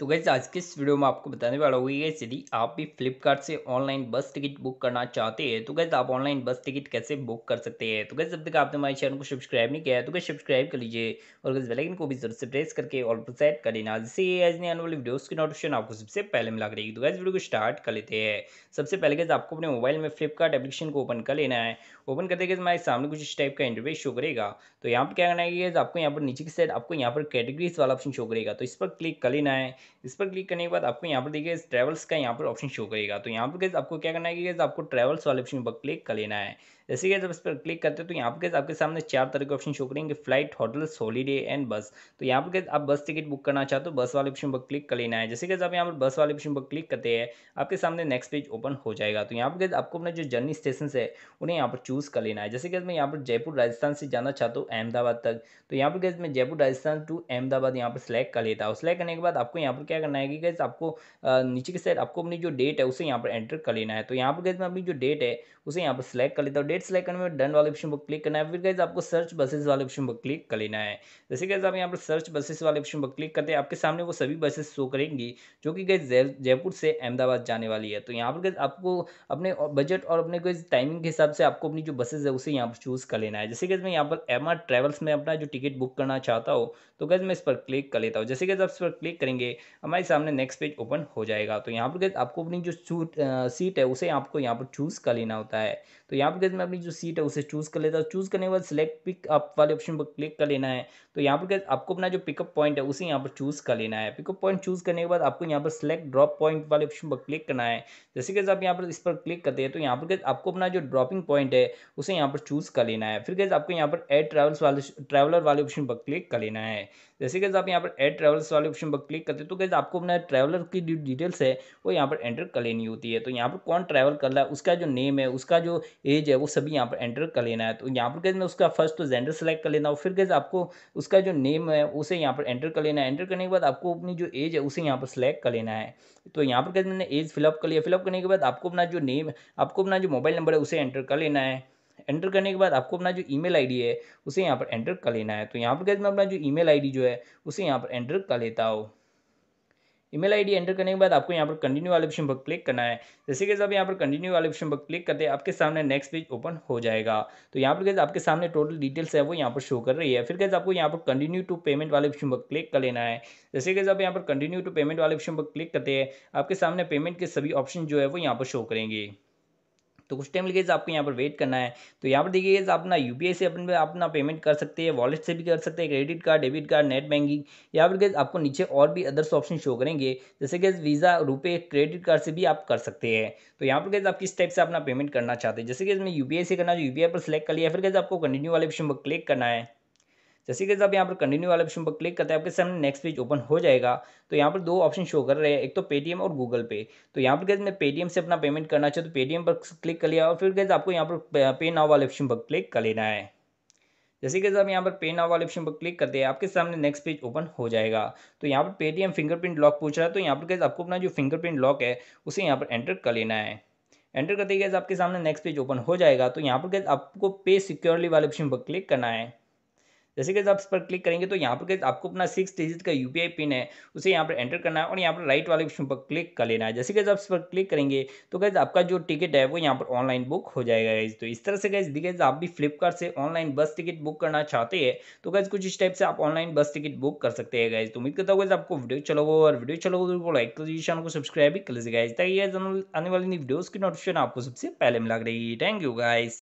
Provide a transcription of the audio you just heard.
तो गैस आज के इस वीडियो में आपको बताने वाला हूँ ये यदि आप भी फ्लिपकार्ट से ऑनलाइन बस टिकट बुक करना चाहते हैं तो गैस आप ऑनलाइन बस टिकट कैसे बुक कर सकते हैं तो गैस जब तक आपने हमारे चैनल को सब्सक्राइब नहीं किया है तो गैस सब्सक्राइब कर लीजिए और गैस बेलाइन को भी जरूर से प्रेस करके और सेट कर लेना जिससे ये आज आने वाली वीडियोज़ की नोटिफिकेशन आपको सबसे पहले मिला करेगी तो गैस वीडियो को स्टार्ट कर लेते हैं सबसे पहले गैस आपको अपने मोबाइल में फ्लिपकार्ट एप्लीकेशन को ओपन कर लेना है ओपन करते गए हमारे सामने कुछ इस टाइप का इंटरव्यू शो करेगा तो यहाँ पर क्या करना है आपको यहाँ पर नीचे की साइड आपको यहाँ पर कैटेगरीज वाला ऑप्शन शो करेगा तो इस पर क्लिक कर लेना है इस पर क्लिक करने के बाद आपको यहाँ पर देखिए ट्रेवल्स का यहाँ पर ऑप्शन शो करेगा तो यहाँ पर कैसे आपको क्या करना है कि आपको ट्रेवल्स वाले ऑप्शन पर क्लिक कर लेना है जैसे कि जब इस पर क्लिक करते हैं तो यहाँ पर कैसे आपके सामने चार तरह के ऑप्शन शो करेंगे flight hotels holiday and bus तो यहाँ पर कैसे आप बस टिकट बुक करना चाहते हो बस वाले ऑप्शन पर क्लिक कर लेना है जैसे कि आप यहाँ पर बस वाले ऑप्शन पर क्लिक करते हैं आपके सामने नेक्स्ट पेज ओपन हो जाएगा तो यहाँ पर कैसे आपको अपना जो जर्नी स्टेशन है उन्हें यहाँ पर चूज़ कर लेना है जैसे कि मैं यहाँ पर जयपुर राजस्थान से जाना चाहता हूँ अहमदाबाद तक तो यहाँ पर कैसे मैं जयपुर राजस्थान टू अहमदाबाद यहाँ पर सिलेक्ट कर लेता हूँ सिलेक्ट करने के बाद आपको यहाँ पर पर क्या करना है कि गैस आपको नीचे की साइड आपको अपनी जो डेट है उसे यहाँ पर एंटर कर लेना है तो यहाँ पर गैस मैं अपनी जो डेट है उसे यहाँ पर सिलेक्ट कर लेता हूँ डेट सेलेक्ट करने में डन वाले ऑप्शन पर क्लिक करना है फिर गैस आपको सर्च बसेस वाले ऑप्शन पर क्लिक कर लेना है जैसे गैस आप यहाँ पर सर्च बसेस वाले ऑप्शन पर क्लिक करते हैं आपके सामने वो सभी बसेस शो करेंगी जो कि गैस जयपुर से अहमदाबाद जाने वाली है तो यहाँ पर गैस आपको अपने बजट और अपने गैस टाइमिंग के हिसाब से आपको अपनी जो बसेज है उसे यहाँ पर चूज़ कर लेना है जैसे गैस मैं यहाँ पर एम ट्रेवल्स में अपना जो टिकट बुक करना चाहता हूँ तो गैस मैं इस पर क्लिक कर लेता हूँ जैसे गैस आप इस पर क्लिक करेंगे हमारे सामने नेक्स्ट पेज ओपन हो जाएगा तो यहाँ पर गैस आपको अपनी जो सूट सीट है उसे आपको यहाँ पर चूज़ कर लेना होता है तो यहाँ पर गैस मैं अपनी जो सीट है उसे चूज़ कर लेता हूँ चूज़ करने के बाद सिलेक्ट पिक अप वाले ऑप्शन पर क्लिक कर लेना है तो यहाँ पर गैस आपको अपना जो पिकअप पॉइंट है उसे यहाँ पर चूज़ कर लेना है पिकअप पॉइंट चूज़ करने के बाद आपको यहाँ पर सिलेक्ट ड्रॉप पॉइंट वाले ऑप्शन पर क्लिक करना है जैसे कि आप यहाँ पर इस पर क्लिक करते हैं तो यहाँ पर गैस आपको अपना जो ड्रॉपिंग पॉइंट है उसे यहाँ पर चूज़ कर लेना है फिर गैस आपको यहाँ पर एड ट्रैवल्स वाले ट्रैवलर वाले ऑप्शन पर क्लिक कर लेना है जैसे कि आप यहाँ पर एड ट्रैवल्स वाले ऑप्शन पर क्लिक करते हैं तो गैस आपको अपना ट्रैवलर की जो डिटेल्स है वो यहाँ पर एंटर कर लेनी होती है तो यहाँ पर कौन ट्रैवल कर रहा है उसका जो नेम है उसका जो एज है वो सभी यहाँ पर एंटर कर लेना है तो यहाँ पर गैस मैं उसका फर्स्ट तो जेंडर सेलेक्ट कर लेना और फिर गैस आपको उसका जो नेम है उसे यहाँ पर एंटर कर लेना है एंटर करने के बाद आपको अपनी जो एज है उसे यहाँ पर सेलेक्ट कर लेना है तो यहाँ पर गैस मैंने एज फिलअप कर लिया फिलअप करने के बाद आपको अपना जो नेम आपको अपना जो मोबाइल नंबर है उसे एंटर कर लेना है एंटर करने के बाद आपको अपना जो ईमेल आईडी है उसे यहाँ पर एंटर कर लेना है तो यहाँ पर गैस मैं अपना जो ईमेल आईडी जो है उसे यहाँ पर एंटर कर लेता हूँ ईमेल आईडी एंटर करने के बाद आपको यहाँ पर कंटिन्यू वाले ऑप्शन पर क्लिक करना है जैसे कि आप यहाँ पर कंटिन्यू वाले ऑप्शन पर क्लिक करते हैं आपके सामने नेक्स्ट पेज ओपन हो जाएगा तो यहाँ पर कैसे आपके सामने टोटल डिटेल्स है वो यहाँ पर शो कर रही है फिर कैसे आपको यहाँ पर कंटिन्यू टू पेमेंट वाले ऑप्शन पर क्लिक कर लेना है जैसे कि आप यहाँ पर कंटिन्यू टू पेमेंट वाले ऑप्शन पर क्लिक करते हैं आपके सामने पेमेंट के सभी ऑप्शन जो है वो यहाँ पर शो करेंगे तो कुछ टाइम लगेगा आपको यहाँ पर वेट करना है तो यहाँ पर देखिए अपना यू से अपने अपना पेमेंट कर सकते हैं वॉलेट से भी कर सकते हैं credit card debit card net banking यहाँ पर गैस आपको नीचे और भी अदर्स ऑप्शन शो करेंगे जैसे guys Visa RuPay credit card से भी आप कर सकते हैं तो यहाँ पर गैस आप किस टाइप से अपना पेमेंट करना चाहते हैं जैसे कि मैं यू से करना यू यू तो पर सिलेक्ट कर लिया फिर गैस आपको कंटिन्यू वाले ऑप्शन पर क्लिक करना है जैसे कि आप यहाँ पर कंटिन्यू वाले ऑप्शन पर क्लिक करते हैं आपके सामने नेक्स्ट पेज ओपन हो जाएगा तो यहाँ पर दो ऑप्शन शो कर रहे हैं एक तो पेटीएम और गूगल पे तो यहाँ पर कैसे मैं पेटीएम से अपना पेमेंट करना चाहिए तो पेटीएम पर क्लिक कर लिया और फिर कहते आपको यहाँ पर पे नाव वाले ऑप्शन पर क्लिक कर लेना है जैसे कि आप यहाँ पर पे नाव वाले ऑप्शन पर क्लिक करते हैं आपके सामने नेक्स्ट पेज ओपन हो जाएगा तो यहाँ पर पेटीएम फिंगरप्रिंट लॉक पूछ रहा है तो यहाँ पर कैसे आपको अपना जो फिंगरप्रिंट लॉक है उसे यहाँ पर एंटर कर लेना है एंटर करते कैसे आपके सामने नेक्स्ट पेज ओपन हो जाएगा तो यहाँ पर कैसे आपको पे सिक्योरली वाले ऑप्शन पर क्लिक करना है जैसे कि आप इस पर क्लिक करेंगे तो यहाँ पर आपको अपना सिक्स डिजिट का यूपीआई पिन है उसे यहाँ पर एंटर करना है और यहाँ पर राइट वाले ऑप्शन पर क्लिक कर लेना है जैसे कि आप इस पर क्लिक करेंगे तो गैज आपका जो टिकट है वो यहाँ पर ऑनलाइन बुक हो जाएगा गैज तो इस तरह से गैज गैज आप भी फ्लिपकार्ट से ऑनलाइन बस टिकट बुक करना चाहते हैं तो गैज कुछ इस टाइप से आप ऑनलाइन बस टिकट बुक कर सकते हैं गैज तो उम्मीद करता हूँ आपको वीडियो चलोगे अच्छा और वीडियो चलोगे अच्छा तो लाइक कर दीजिए चैनल को सब्सक्राइब भी कर लीजिए गाइज ताकि आने वाली वीडियोज़ की नोटिफिकेशन आपको सबसे पहले मिला रही थैंक यू गाइज